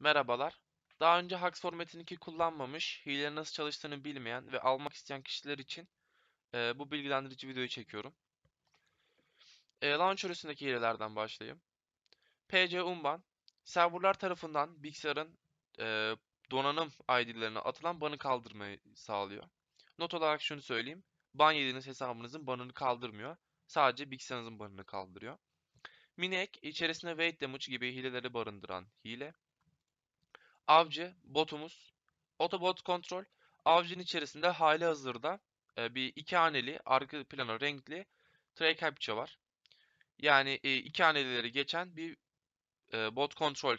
Merhabalar. Daha önce Haxor Metin 2 kullanmamış, hile nasıl çalıştığını bilmeyen ve almak isteyen kişiler için e, bu bilgilendirici videoyu çekiyorum. E, launcher üstündeki hilelerden başlayayım. PC Unban, serverlar tarafından bilgisayarın e, donanım ID'lerine atılan banı kaldırmayı sağlıyor. Not olarak şunu söyleyeyim. Ban yediğiniz hesabınızın banını kaldırmıyor. Sadece bilgisayarınızın banını kaldırıyor. Minek içerisinde weight damage gibi hileleri barındıran hile avcı botumuz otobot kontrol avcının içerisinde hali hazırda e, bir iki haneli arka plana renkli tray capture var. Yani e, iki hanelileri geçen bir e, bot kontrol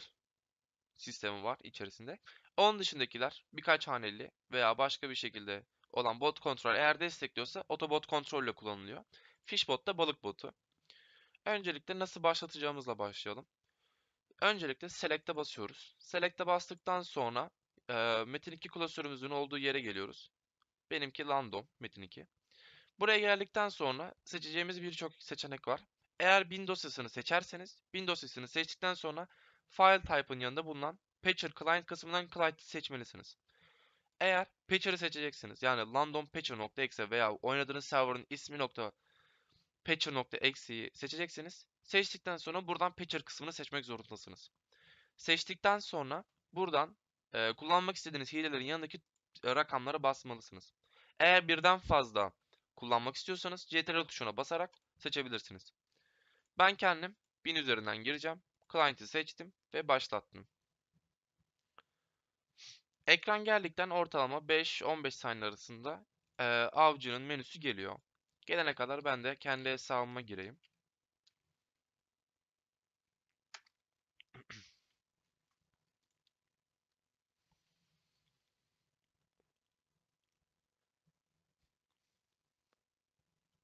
sistemi var içerisinde. Onun dışındakiler birkaç haneli veya başka bir şekilde olan bot kontrol eğer destekliyorsa otobot kontrolle kullanılıyor. Fishbot da balık botu. Öncelikle nasıl başlatacağımızla başlayalım öncelikle Select'e basıyoruz. Select'e bastıktan sonra e, Metin 2 klasörümüzün olduğu yere geliyoruz. Benimki Landom Metin 2. Buraya geldikten sonra seçeceğimiz birçok seçenek var. Eğer bin dosyasını seçerseniz, bin dosyasını seçtikten sonra File Type'ın yanında bulunan Patcher Client kısmından Client'i seçmelisiniz. Eğer Patcher'ı seçeceksiniz, yani landonpatcher.exe veya oynadığınız server'ın ismi.patcher.exe'yi seçeceksiniz. Seçtikten sonra buradan Patcher kısmını seçmek zorundasınız. Seçtikten sonra buradan e, kullanmak istediğiniz hilelerin yanındaki rakamlara basmalısınız. Eğer birden fazla kullanmak istiyorsanız CTRL tuşuna basarak seçebilirsiniz. Ben kendim 1000 üzerinden gireceğim. Client'i seçtim ve başlattım. Ekran geldikten ortalama 5-15 saniye arasında e, avcının menüsü geliyor. Gelene kadar ben de kendi hesabıma gireyim.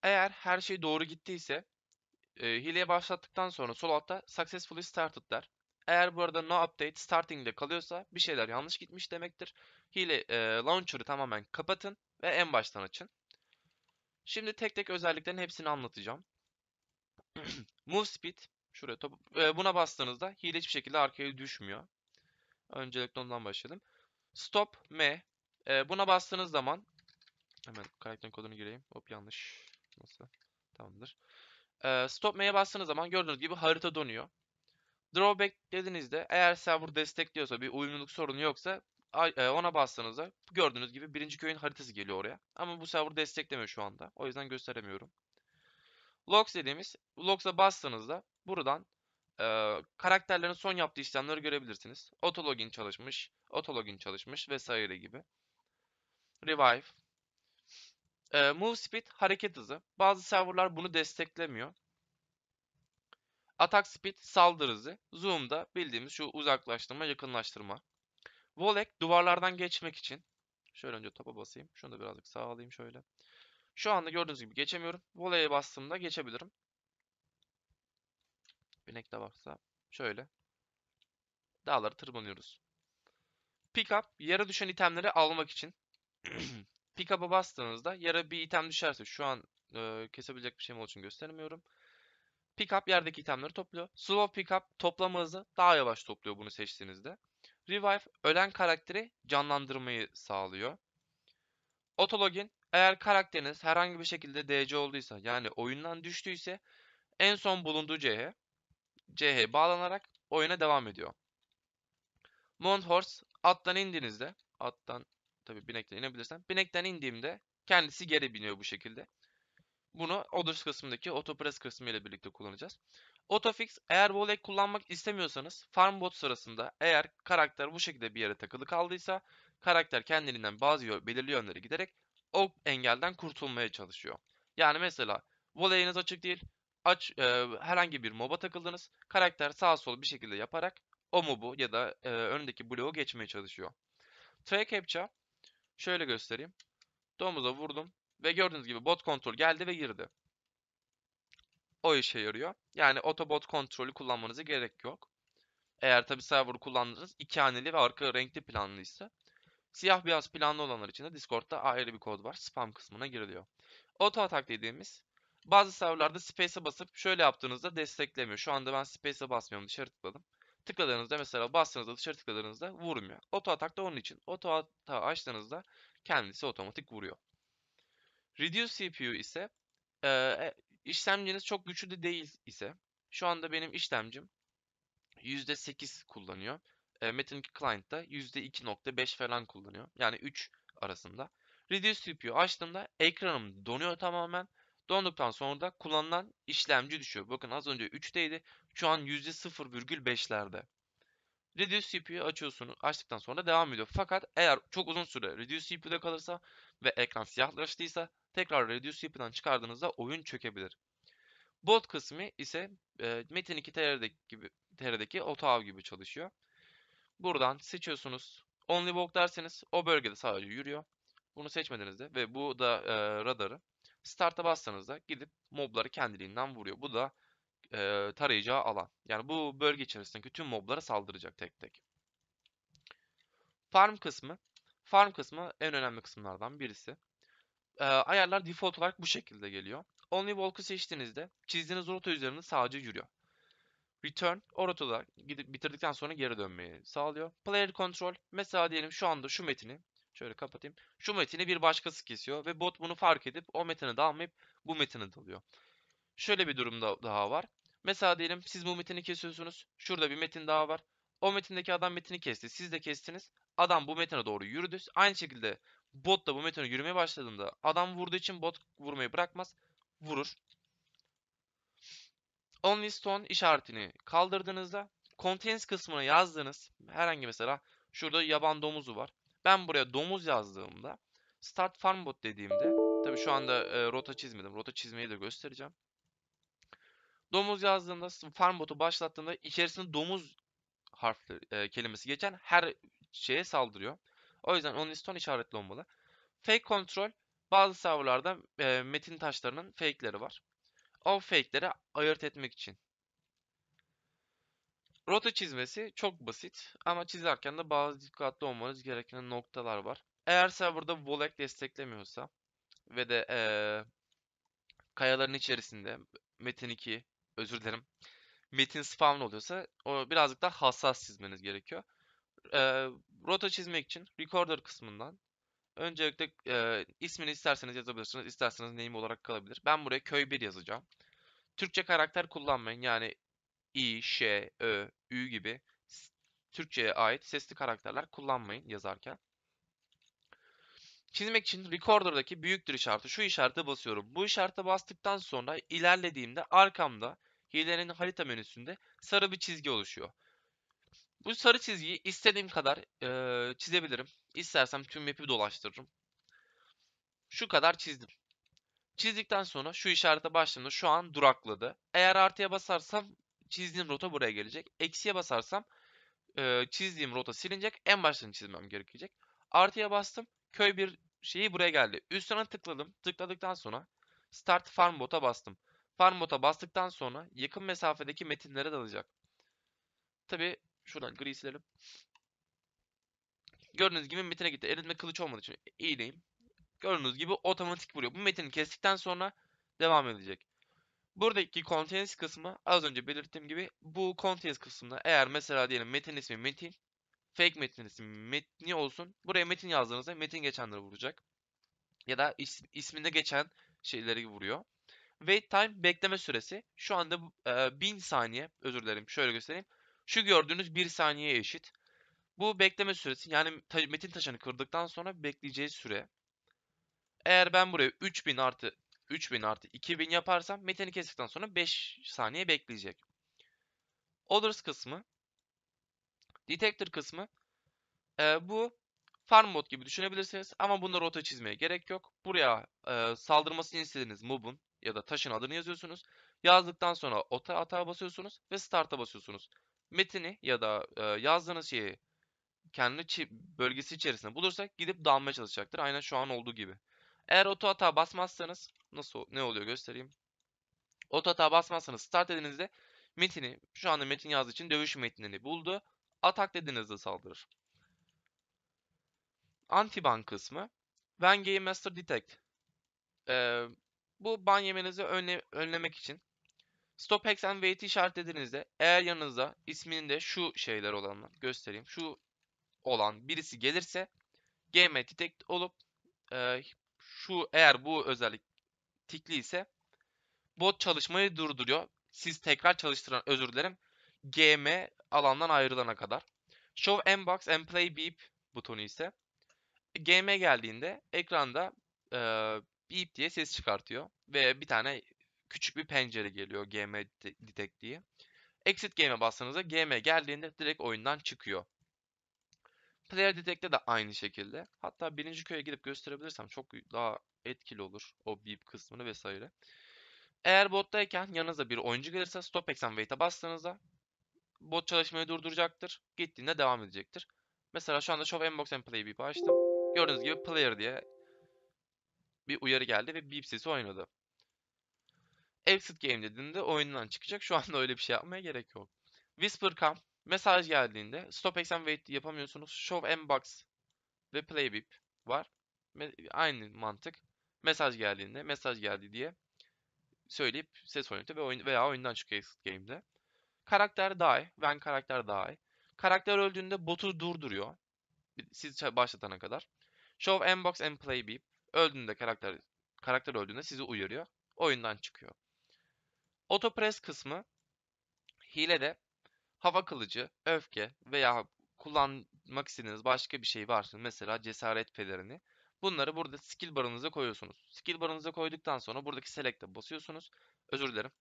Eğer her şey doğru gittiyse e, hileye başlattıktan sonra sol altta successfully started der. Eğer bu arada no update starting ile kalıyorsa bir şeyler yanlış gitmiş demektir. Hile e, launcher'ı tamamen kapatın ve en baştan açın. Şimdi tek tek özelliklerin hepsini anlatacağım. Move speed şuraya top, e, buna bastığınızda hile hiçbir şekilde arkaya düşmüyor. Öncelikle ondan başlayalım. Stop M. E, buna bastığınız zaman hemen karakter kodunu gireyim. Hop yanlış. Nasıl? Tamamdır. Ee, stop M'ye bastığınız zaman gördüğünüz gibi harita donuyor. Drawback dediğinizde eğer server destekliyorsa bir uyumluluk sorunu yoksa ona bastığınızda gördüğünüz gibi birinci köyün haritası geliyor oraya. Ama bu server desteklemiyor şu anda. O yüzden gösteremiyorum. Logs dediğimiz Logs'a bastığınızda buradan e, karakterlerin son yaptığı işlemleri görebilirsiniz. Autologin çalışmış, autologin çalışmış vesaire gibi. Revive, e, move speed hareket hızı. Bazı serverlar bunu desteklemiyor. Attack speed saldırı hızı. Zoom da bildiğimiz şu uzaklaştırma, yakınlaştırma. Volek duvarlardan geçmek için. Şöyle önce topa basayım. Şunu da birazcık sağlayayım şöyle. Şu anda gördüğünüz gibi geçemiyorum. Voley'e bastığımda geçebilirim. Binek de varsa şöyle. Dağları tırmanıyoruz. Pickup yere düşen itemleri almak için. Pick up'a bastığınızda yere bir item düşerse şu an e, kesebilecek bir şeyim olduğu için göstermiyorum. Pick up yerdeki itemleri topluyor. Slow pick up toplama hızı daha yavaş topluyor bunu seçtiğinizde. Revive ölen karakteri canlandırmayı sağlıyor. Autologin eğer karakteriniz herhangi bir şekilde DC olduysa yani oyundan düştüyse en son bulunduğu CH CH bağlanarak oyuna devam ediyor. Mount Horse attan indiğinizde attan tabi binekten inebilirsem. Binekten indiğimde kendisi geri biniyor bu şekilde. Bunu odur kısmındaki autopress kısmı ile birlikte kullanacağız. Autofix eğer volley kullanmak istemiyorsanız farm bot sırasında eğer karakter bu şekilde bir yere takılı kaldıysa karakter kendiliğinden bazı belirli yönlere giderek o engelden kurtulmaya çalışıyor. Yani mesela voleyiniz açık değil. Aç e, herhangi bir moba takıldınız. Karakter sağ sol bir şekilde yaparak o mobu ya da e, önündeki bloğu geçmeye çalışıyor. Tray Capture Şöyle göstereyim. Domuza vurdum ve gördüğünüz gibi bot kontrol geldi ve girdi. O işe yarıyor. Yani otobot kontrolü kullanmanıza gerek yok. Eğer tabi server kullandınız, iki haneli ve arka renkli planlıysa. Siyah beyaz planlı olanlar için de Discord'da ayrı bir kod var. Spam kısmına giriliyor. Auto atak dediğimiz bazı serverlarda space'e basıp şöyle yaptığınızda desteklemiyor. Şu anda ben space'e basmıyorum. Dışarı tıkladım. Tıkladığınızda mesela bastığınızda dışarı tıkladığınızda vurmuyor. Oto atak da onun için. Oto atağı açtığınızda kendisi otomatik vuruyor. Reduce CPU ise e, e, işlemciniz çok güçlü de değil ise şu anda benim işlemcim %8 kullanıyor. E, Metin Client da %2.5 falan kullanıyor. Yani 3 arasında. Reduce CPU açtığımda ekranım donuyor tamamen Donduktan sonra da kullanılan işlemci düşüyor. Bakın az önce 3'teydi. Şu an %0,5'lerde. Reduce CPU'yu açıyorsunuz. Açtıktan sonra devam ediyor. Fakat eğer çok uzun süre Reduce CPU'da kalırsa ve ekran siyahlaştıysa tekrar Reduce CPU'dan çıkardığınızda oyun çökebilir. Bot kısmı ise e, Metin 2 TR'deki Otav gibi çalışıyor. Buradan seçiyorsunuz. Only Walk derseniz o bölgede sadece yürüyor. Bunu seçmediğinizde ve bu da e, radarı Start'a bastığınızda gidip mobları kendiliğinden vuruyor. Bu da e, tarayacağı alan. Yani bu bölge içerisindeki tüm moblara saldıracak tek tek. Farm kısmı. Farm kısmı en önemli kısımlardan birisi. E, ayarlar default olarak bu şekilde geliyor. Only Walk'u seçtiğinizde çizdiğiniz rota üzerinde sadece yürüyor. Return o rotada gidip bitirdikten sonra geri dönmeyi sağlıyor. Player Control mesela diyelim şu anda şu metini Şöyle kapatayım. Şu metini bir başkası kesiyor ve bot bunu fark edip o metine dalmayıp bu metine dalıyor. Şöyle bir durum da, daha var. Mesela diyelim siz bu metini kesiyorsunuz. Şurada bir metin daha var. O metindeki adam metini kesti. Siz de kestiniz. Adam bu metine doğru yürüdü. Aynı şekilde bot da bu metine yürümeye başladığında adam vurduğu için bot vurmayı bırakmaz. Vurur. Only stone işaretini kaldırdığınızda contents kısmına yazdığınız herhangi mesela şurada yaban domuzu var. Ben buraya domuz yazdığımda start farm bot dediğimde tabii şu anda e, rota çizmedim. Rota çizmeyi de göstereceğim. Domuz yazdığımda farm botu başlattığımda içerisinde domuz harfleri e, kelimesi geçen her şeye saldırıyor. O yüzden onun stone işaretli olmalı. Fake control bazı serverlarda e, metin taşlarının fake'leri var. O fake'leri ayırt etmek için Rota çizmesi çok basit ama çizerken de bazı dikkatli olmanız gereken noktalar var. Eğer serverda Volek desteklemiyorsa ve de ee, kayaların içerisinde Metin 2 özür dilerim Metin spawn oluyorsa o birazcık daha hassas çizmeniz gerekiyor. E, rota çizmek için recorder kısmından öncelikle e, ismini isterseniz yazabilirsiniz, isterseniz name olarak kalabilir. Ben buraya köy 1 yazacağım. Türkçe karakter kullanmayın yani i, ş, ö, ü gibi Türkçe'ye ait sesli karakterler kullanmayın yazarken. Çizmek için recorder'daki büyüktür işareti şu işarete basıyorum. Bu işarete bastıktan sonra ilerlediğimde arkamda hilenin harita menüsünde sarı bir çizgi oluşuyor. Bu sarı çizgiyi istediğim kadar e, çizebilirim. İstersem tüm map'i dolaştırırım. Şu kadar çizdim. Çizdikten sonra şu işarete başladığımda şu an durakladı. Eğer artıya basarsam çizdiğim rota buraya gelecek. Eksiye basarsam e, çizdiğim rota silinecek. En baştan çizmem gerekecek. Artıya bastım. Köy bir şeyi buraya geldi. Üstüne tıkladım. Tıkladıktan sonra Start Farm Bot'a bastım. Farm Bot'a bastıktan sonra yakın mesafedeki metinlere dalacak. Tabi şuradan gri silelim. Gördüğünüz gibi metine gitti. Elimde kılıç olmadığı için iğneyim. Gördüğünüz gibi otomatik vuruyor. Bu metini kestikten sonra devam edecek. Buradaki contains kısmı az önce belirttiğim gibi bu contains kısmında eğer mesela diyelim metin ismi metin, fake metin ismi metni olsun. Buraya metin yazdığınızda metin geçenleri vuracak. Ya da is, isminde geçen şeyleri vuruyor. Wait time bekleme süresi şu anda 1000 e, saniye özür dilerim şöyle göstereyim. Şu gördüğünüz 1 saniyeye eşit. Bu bekleme süresi yani ta metin taşını kırdıktan sonra bekleyeceği süre. Eğer ben buraya 3000 artı 3000 artı 2000 yaparsam metini kestikten sonra 5 saniye bekleyecek. Others kısmı. Detector kısmı. E, bu farm mod gibi düşünebilirsiniz. Ama bunda rota çizmeye gerek yok. Buraya e, saldırmasını istediğiniz mobun ya da taşın adını yazıyorsunuz. Yazdıktan sonra ota atağa basıyorsunuz ve start'a basıyorsunuz. Metini ya da e, yazdığınız şeyi kendi bölgesi içerisinde bulursak gidip dalmaya çalışacaktır. Aynen şu an olduğu gibi. Eğer ota atağa basmazsanız nasıl ne oluyor göstereyim. Otata basmazsanız start dediğinizde metini şu anda metin yazdığı için dövüş metnini buldu. Atak dediğinizde saldırır. Anti-ban kısmı. ben Game Master Detect. Ee, bu ban yemenizi önle önlemek için Stop Hex and Wait'i işaretlediğinizde eğer yanınızda isminde şu şeyler olanlar göstereyim. Şu olan birisi gelirse Game Detect olup e, şu eğer bu özellik tikli ise bot çalışmayı durduruyor. Siz tekrar çalıştıran özür dilerim. GM alandan ayrılana kadar. Show Mbox and Play Beep butonu ise GM geldiğinde ekranda e, beep diye ses çıkartıyor ve bir tane küçük bir pencere geliyor GM detect diye. Exit game'e bastığınızda GM geldiğinde direkt oyundan çıkıyor. Player Detect'te de aynı şekilde. Hatta birinci köye gidip gösterebilirsem çok daha etkili olur. O bip kısmını vesaire. Eğer bottayken yanınıza bir oyuncu gelirse stop eksen wait'e bastığınızda bot çalışmayı durduracaktır. Gittiğinde devam edecektir. Mesela şu anda Show Inbox and Play beep'i açtım. Gördüğünüz gibi player diye bir uyarı geldi ve beep sesi oynadı. Exit game dediğinde oyundan çıkacak. Şu anda öyle bir şey yapmaya gerek yok. Whisper cam mesaj geldiğinde stop exam wait yapamıyorsunuz. Show and ve play beep var. Aynı mantık mesaj geldiğinde mesaj geldi diye söyleyip ses oynatıyor ve oyun, veya oyundan çıkıyor exit game'de. Karakter die, ben karakter die. Karakter öldüğünde botu durduruyor. Siz başlatana kadar. Show unbox and play beep. Öldüğünde karakter karakter öldüğünde sizi uyarıyor. Oyundan çıkıyor. Autopress kısmı hilede hava kılıcı, öfke veya kullanmak istediğiniz başka bir şey varsa mesela cesaret pelerini Bunları burada skill barınıza koyuyorsunuz. Skill barınıza koyduktan sonra buradaki select'e basıyorsunuz. Özür dilerim.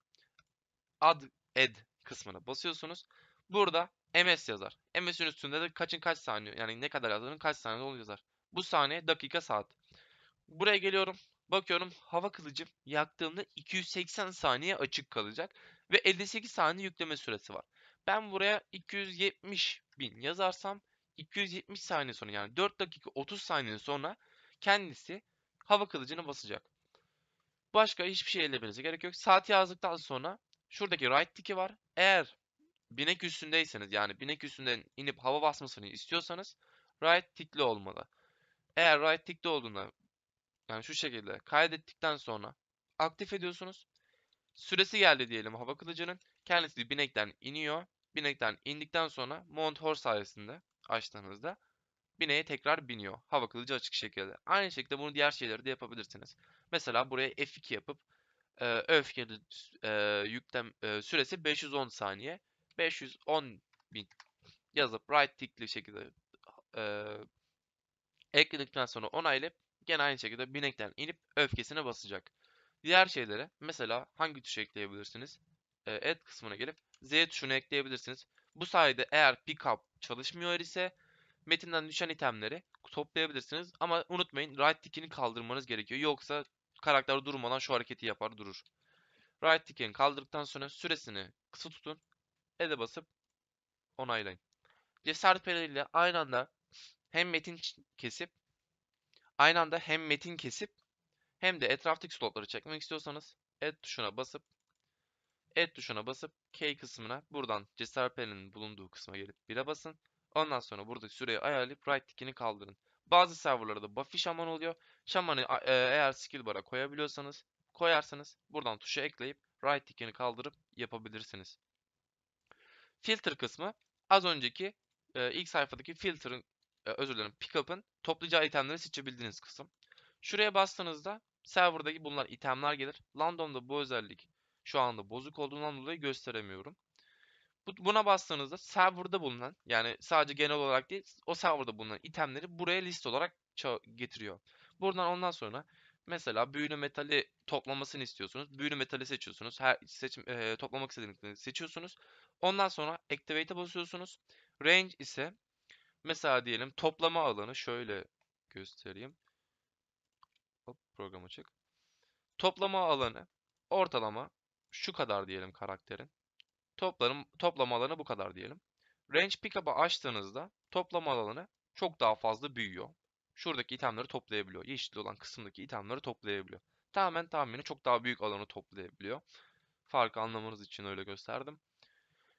Add, add kısmına basıyorsunuz. Burada ms yazar. MS'in üstünde de kaçın kaç saniye yani ne kadar yazdığının kaç saniye olduğunu yazar. Bu saniye dakika saat. Buraya geliyorum. Bakıyorum hava kılıcım yaktığımda 280 saniye açık kalacak. Ve 58 saniye yükleme süresi var. Ben buraya 270 bin yazarsam 270 saniye sonra yani 4 dakika 30 saniye sonra kendisi hava kılıcını basacak. Başka hiçbir şey elde etmenize gerek yok. Saati yazdıktan sonra şuradaki right tiki var. Eğer binek üstündeyseniz yani binek üstünden inip hava basmasını istiyorsanız right tikli olmalı. Eğer right tikli olduğunda yani şu şekilde kaydettikten sonra aktif ediyorsunuz. Süresi geldi diyelim hava kılıcının. Kendisi binekten iniyor. Binekten indikten sonra mount horse sayesinde açtığınızda bineye tekrar biniyor. Hava kılıcı açık şekilde. Aynı şekilde bunu diğer şeylerde de yapabilirsiniz. Mesela buraya F2 yapıp e, öfkenin e, yüklem e, süresi 510 saniye. 510 bin yazıp right tickli şekilde e, ekledikten sonra onaylayıp gene aynı şekilde binekten inip öfkesine basacak. Diğer şeylere mesela hangi tuşu ekleyebilirsiniz? E, add kısmına gelip Z tuşunu ekleyebilirsiniz. Bu sayede eğer pickup çalışmıyor ise metinden düşen itemleri toplayabilirsiniz. Ama unutmayın right tick'ini kaldırmanız gerekiyor. Yoksa karakter durmadan şu hareketi yapar durur. Right tick'ini kaldırdıktan sonra süresini kısa tutun. Ede basıp onaylayın. Cesaret ile aynı anda hem metin kesip aynı anda hem metin kesip hem de etraftaki slotları çekmek istiyorsanız add tuşuna basıp add tuşuna basıp K kısmına buradan cesaret pelinin bulunduğu kısma gelip 1'e basın. Ondan sonra buradaki süreyi ayarlayıp right tick'ini kaldırın. Bazı serverlarda buffy şaman oluyor. Şamanı e, eğer skill bar'a koyabiliyorsanız koyarsanız buradan tuşa ekleyip right tick'ini kaldırıp yapabilirsiniz. Filter kısmı az önceki e, ilk sayfadaki filter'ın e, özür dilerim pickup'ın toplayacağı itemleri seçebildiğiniz kısım. Şuraya bastığınızda serverdaki bunlar itemler gelir. Landom'da bu özellik şu anda bozuk olduğundan dolayı gösteremiyorum. Buna bastığınızda serverda bulunan yani sadece genel olarak değil o serverda bulunan itemleri buraya list olarak getiriyor. Buradan ondan sonra mesela büyülü metali toplamasını istiyorsunuz. Büyülü metali seçiyorsunuz. Her seçim e, toplamak istediğinizi seçiyorsunuz. Ondan sonra activate'e basıyorsunuz. Range ise mesela diyelim toplama alanı şöyle göstereyim. Hop program açık. Toplama alanı ortalama şu kadar diyelim karakterin. Toplarım, toplam alanı bu kadar diyelim. Range Pickup'ı açtığınızda toplam alanı çok daha fazla büyüyor. Şuradaki itemleri toplayabiliyor. Yeşil olan kısımdaki itemleri toplayabiliyor. Tamamen tahmini çok daha büyük alanı toplayabiliyor. Farkı anlamanız için öyle gösterdim.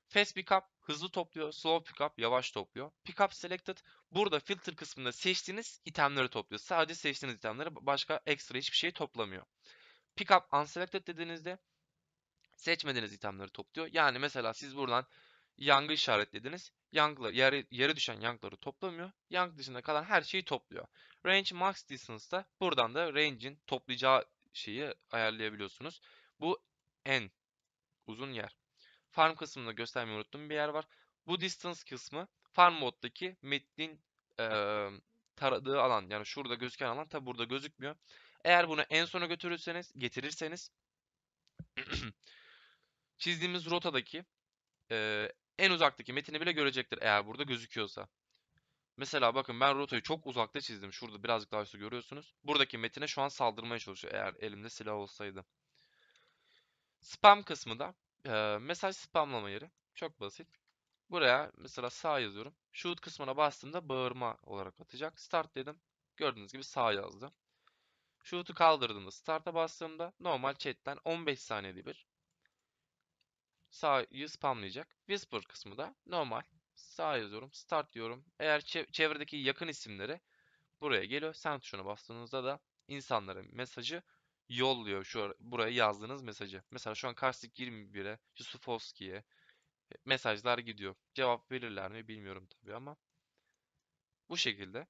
Fast Pickup hızlı topluyor. Slow Pickup yavaş topluyor. Pickup Selected burada filter kısmında seçtiğiniz itemleri topluyor. Sadece seçtiğiniz itemleri başka ekstra hiçbir şey toplamıyor. Pickup Unselected dediğinizde Seçmediğiniz itemleri topluyor. Yani mesela siz buradan yangı işaretlediniz. Yangları, yere, yere düşen yangları toplamıyor. Yang dışında kalan her şeyi topluyor. Range Max Distance'da buradan da range'in toplayacağı şeyi ayarlayabiliyorsunuz. Bu en uzun yer. Farm kısmında göstermeyi unuttum bir yer var. Bu distance kısmı farm moddaki metnin e, taradığı alan. Yani şurada gözüken alan tabi burada gözükmüyor. Eğer bunu en sona götürürseniz, getirirseniz çizdiğimiz rotadaki e, en uzaktaki metini bile görecektir eğer burada gözüküyorsa. Mesela bakın ben rotayı çok uzakta çizdim. Şurada birazcık daha üstü görüyorsunuz. Buradaki metine şu an saldırmaya çalışıyor eğer elimde silah olsaydı. Spam kısmı da e, mesaj spamlama yeri. Çok basit. Buraya mesela sağ yazıyorum. Shoot kısmına bastığımda bağırma olarak atacak. Start dedim. Gördüğünüz gibi sağ yazdı. Shoot'u kaldırdığımda start'a bastığımda normal chat'ten 15 saniyede bir Sağ'ı spamlayacak. Whisper kısmı da normal. Sağ yazıyorum. Start diyorum. Eğer çevredeki yakın isimleri buraya geliyor. send tuşuna bastığınızda da insanların mesajı yolluyor şu buraya yazdığınız mesajı. Mesela şu an Karstik 21'e, Yusufovski'ye mesajlar gidiyor. Cevap verirler mi bilmiyorum tabii ama bu şekilde